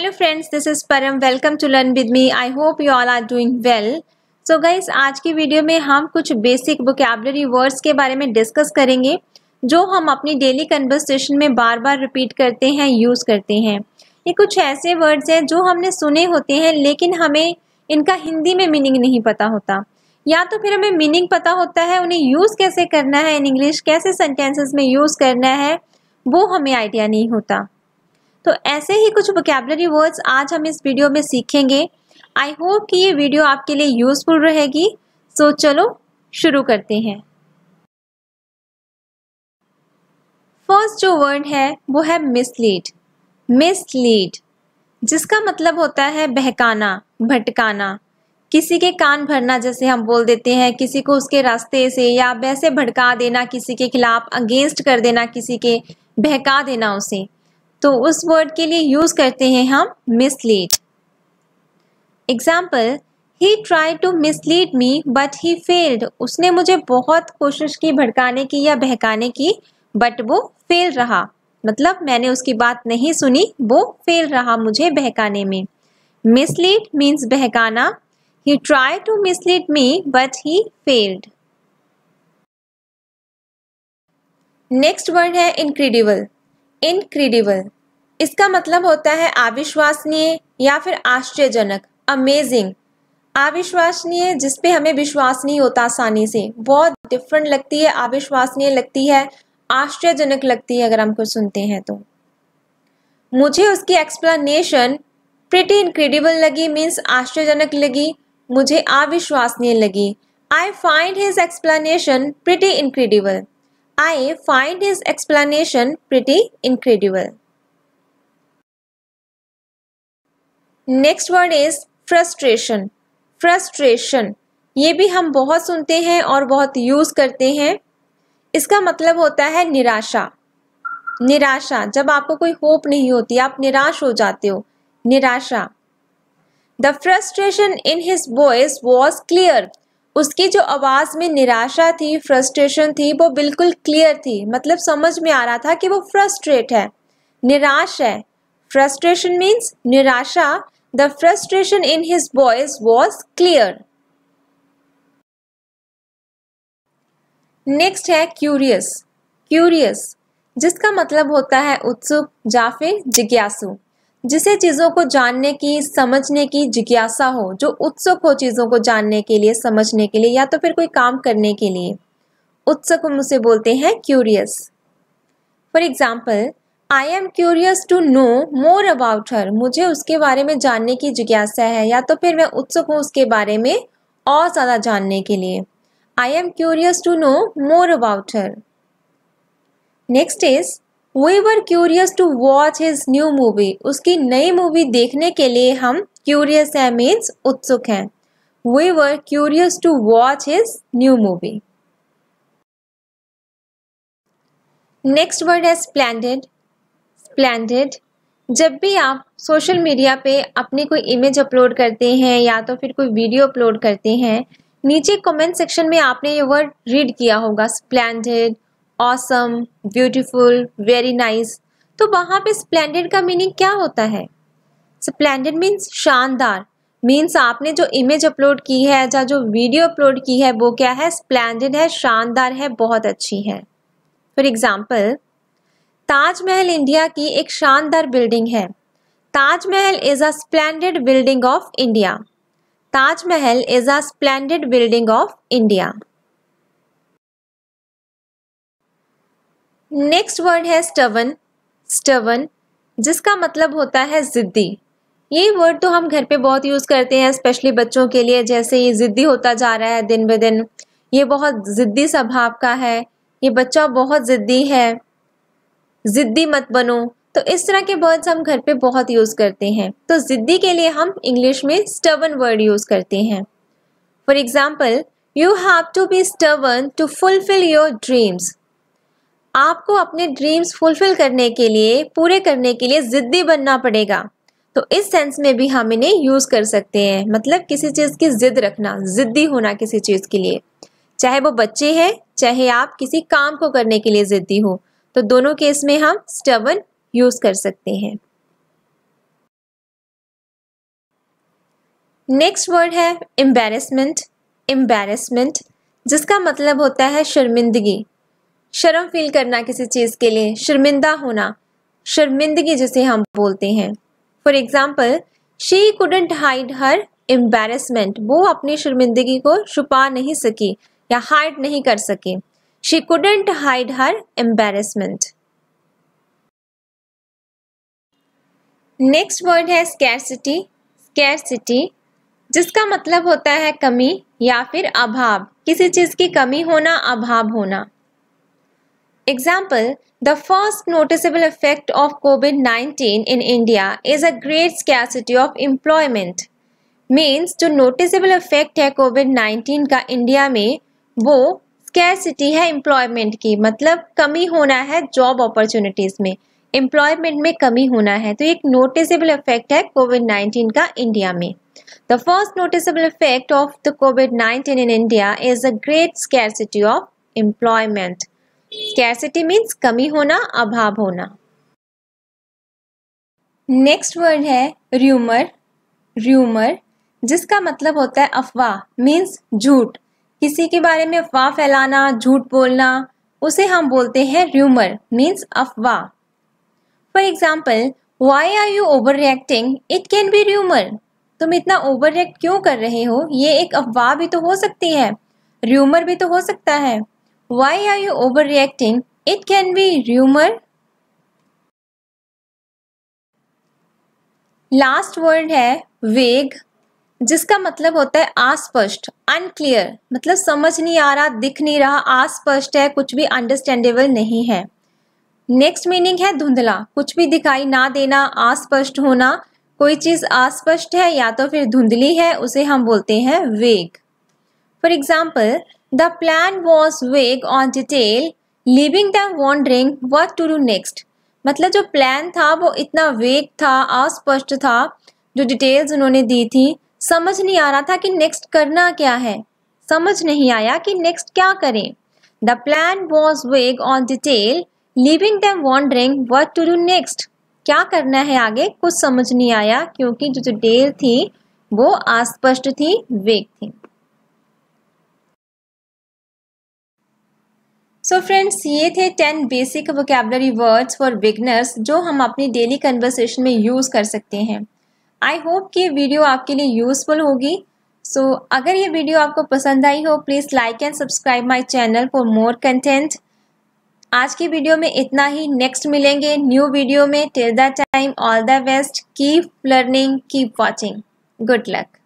Hello friends this is Param welcome to learn with me I hope you all are doing well so guys आज की video में हम कुछ basic vocabulary words के बारे में डिस्कस करेंगे जो हम अपनी डेली कन्वर्सेशन में बार बार रिपीट करते हैं यूज़ करते हैं ये कुछ ऐसे वर्ड्स हैं जो हमने सुने होते हैं लेकिन हमें इनका हिंदी में मीनिंग नहीं पता होता या तो फिर हमें मीनिंग पता होता है उन्हें यूज़ कैसे करना है इन इंग्लिश कैसे सेंटेंसेस में यूज़ करना है वो हमें आइडिया नहीं होता तो ऐसे ही कुछ वोकेबलरी वर्ड्स आज हम इस वीडियो में सीखेंगे आई होप कि ये वीडियो आपके लिए यूज़फुल रहेगी सो चलो शुरू करते हैं फर्स्ट जो वर्ड है वो है मिसलीड मिसलीड जिसका मतलब होता है बहकाना भटकाना किसी के कान भरना जैसे हम बोल देते हैं किसी को उसके रास्ते से या वैसे भड़का देना किसी के खिलाफ अगेंस्ट कर देना किसी के बहका देना उसे तो उस वर्ड के लिए यूज़ करते हैं हम mislead example he try to mislead me but he failed उसने मुझे बहुत कोशिश की भड़काने की या बहकाने की बट वो फेल रहा मतलब मैंने उसकी बात नहीं सुनी वो फेल रहा मुझे बहकाने में मिसलीड मीन्स बहकाना he try to mislead me but he failed next word है इनक्रेडिबल इनक्रेडिबल इसका मतलब होता है अविश्वसनीय या फिर आश्चर्यजनक अमेजिंग अविश्वसनीय जिसपे हमें विश्वास नहीं होता आसानी से बहुत डिफरेंट लगती है अविश्वसनीय लगती है आश्चर्यजनक लगती है अगर हम कुछ सुनते हैं तो मुझे उसकी एक्सप्लेनेशन प्रिटी इनक्रेडिबल लगी मीन्स आश्चर्यजनक लगी मुझे अविश्वसनीय लगी I find his explanation pretty incredible I find his explanation pretty incredible next word is frustration frustration ये भी हम बहुत सुनते हैं और बहुत यूज़ करते हैं इसका मतलब होता है निराशा निराशा जब आपको कोई होप नहीं होती आप निराश हो जाते हो निराशा the frustration in his voice was clear उसकी जो आवाज़ में निराशा थी फ्रस्ट्रेशन थी वो बिल्कुल क्लियर थी मतलब समझ में आ रहा था कि वो फ्रस्ट्रेट है निराश है फ्रस्ट्रेशन मीन्स निराशा The frustration in his voice was clear. Next है क्यूरियस क्यूरियस जिसका मतलब होता है उत्सुक या फिर जिज्ञासु जिसे चीज़ों को जानने की समझने की जिज्ञासा हो जो उत्सुक हो चीज़ों को जानने के लिए समझने के लिए या तो फिर कोई काम करने के लिए उत्सुक हम उसे बोलते हैं curious for example I am curious to know more about her मुझे उसके बारे में जानने की जिज्ञासा है या तो फिर मैं उत्सुक हूँ उसके बारे में और ज़्यादा जानने के लिए I am curious to know more about her next is we were curious to watch his new movie उसकी नई मूवी देखने के लिए हम क्यूरियस है मीन्स उत्सुक हैं we were curious to watch his new movie next word है स्प्लैंडेड स्प्लेंडेड जब भी आप सोशल मीडिया पे अपनी कोई इमेज अपलोड करते हैं या तो फिर कोई वीडियो अपलोड करते हैं नीचे कमेंट सेक्शन में आपने ये वर्ड रीड किया होगा splendid awesome beautiful very nice तो वहाँ पे स्प्लेंडेड का मीनिंग क्या होता है स्प्लेंडेड मीन्स शानदार मीन्स आपने जो इमेज अपलोड की है या जो वीडियो अपलोड की है वो क्या है स्प्लेंडेड है शानदार है बहुत अच्छी है फॉर एग्ज़ाम्पल ताजमहल इंडिया की एक शानदार बिल्डिंग है Taj Mahal is a splendid building of India Taj Mahal is a splendid building of India next word है स्टवन स्टवन जिसका मतलब होता है ज़िद्दी ये वर्ड तो हम घर पे बहुत यूज़ करते हैं स्पेशली बच्चों के लिए जैसे ये ज़िद्दी होता जा रहा है दिन ब दिन ये बहुत ज़िद्दी स्वभाव का है ये बच्चा बहुत ज़िद्दी है ज़िद्दी मत बनो तो इस तरह के वर्ड्स हम घर पे बहुत यूज़ करते हैं तो ज़िद्दी के लिए हम इंग्लिश में स्टर्बन वर्ड यूज़ करते हैं for example you have to be stubborn to fulfil your dreams आपको अपने ड्रीम्स फुलफिल करने के लिए पूरे करने के लिए ज़िद्दी बनना पड़ेगा तो इस सेंस में भी हम इन्हें यूज़ कर सकते हैं मतलब किसी चीज़ की ज़िद रखना ज़िद्दी होना किसी चीज़ के लिए चाहे वो बच्चे हैं चाहे आप किसी काम को करने के लिए ज़िद्दी हो तो दोनों केस में हम स्टबन यूज़ कर सकते हैं नेक्स्ट वर्ड है एम्बेरसमेंट एम्बेरसमेंट जिसका मतलब होता है शर्मिंदगी शर्म फील करना किसी चीज़ के लिए शर्मिंदा होना शर्मिंदगी जिसे हम बोलते हैं for example she couldn't hide her embarrassment वो अपनी शर्मिंदगी को छुपा नहीं सकी या हाइड नहीं कर सकी She couldn't hide her embarrassment. Next word है स्कैरसिटी स्कैरसिटी जिसका मतलब होता है कमी या फिर अभाव किसी चीज़ की कमी होना अभाव होना example the first noticeable effect of Covid 19 in India is a great scarcity of employment means जो नोटिसबल इफेक्ट है कोविड 19 का इंडिया में वो स्कैरसिटी है एम्प्लॉयमेंट की मतलब कमी होना है जॉब अपॉर्चुनिटीज़ में एम्प्लॉयमेंट में कमी होना है तो एक नोटिसेबल इफेक्ट है कोविड नाइन्टीन का इंडिया में the first noticeable effect of the Covid nineteen in India is a great scarcity of employment Scarcity means कमी होना अभाव होना नेक्स्ट वर्ड है र्यूमर र्यूमर जिसका मतलब होता है अफवाह मीन्स झूठ किसी के बारे में अफवाह फैलाना झूठ बोलना उसे हम बोलते हैं र्यूमर मीन्स अफवाह for example why are you over reacting it can be rumour तुम इतना ओवर रिएक्ट क्यों कर रहे हो ये एक अफवाह भी तो हो सकती है र्यूमर भी तो हो सकता है why are you over reacting it can be rumour last word है वेग जिसका मतलब होता है अस्पष्ट अनक्लियर मतलब समझ नहीं आ रहा दिख नहीं रहा अस्पष्ट है कुछ भी अंडरस्टैंडेबल नहीं है नेक्स्ट मीनिंग है धुंधला कुछ भी दिखाई ना देना अस्पष्ट होना कोई चीज़ अस्पष्ट है या तो फिर धुंधली है उसे हम बोलते हैं vague for example the plan was vague on detail leaving them wondering what to do next मतलब जो प्लान था वो इतना वेग था अस्पष्ट था जो डिटेल्स उन्होंने दी थी समझ नहीं आ रहा था कि नेक्स्ट करना क्या है समझ नहीं आया कि नेक्स्ट क्या करें the plan was vague on detail leaving them wondering what to do next क्या करना है आगे कुछ समझ नहीं आया क्योंकि जो जो डेल थी वो अस्पष्ट थी वेग थी सो so फ्रेंड्स ये थे ten basic vocabulary words for beginners जो हम अपनी डेली कन्वर्सेशन में यूज़ कर सकते हैं आई होप कि ये वीडियो आपके लिए यूज़फुल होगी सो so, अगर ये वीडियो आपको पसंद आई हो please like and subscribe my channel for more content आज की वीडियो में इतना ही नेक्स्ट मिलेंगे न्यू वीडियो में till the time all the best keep learning keep watching good luck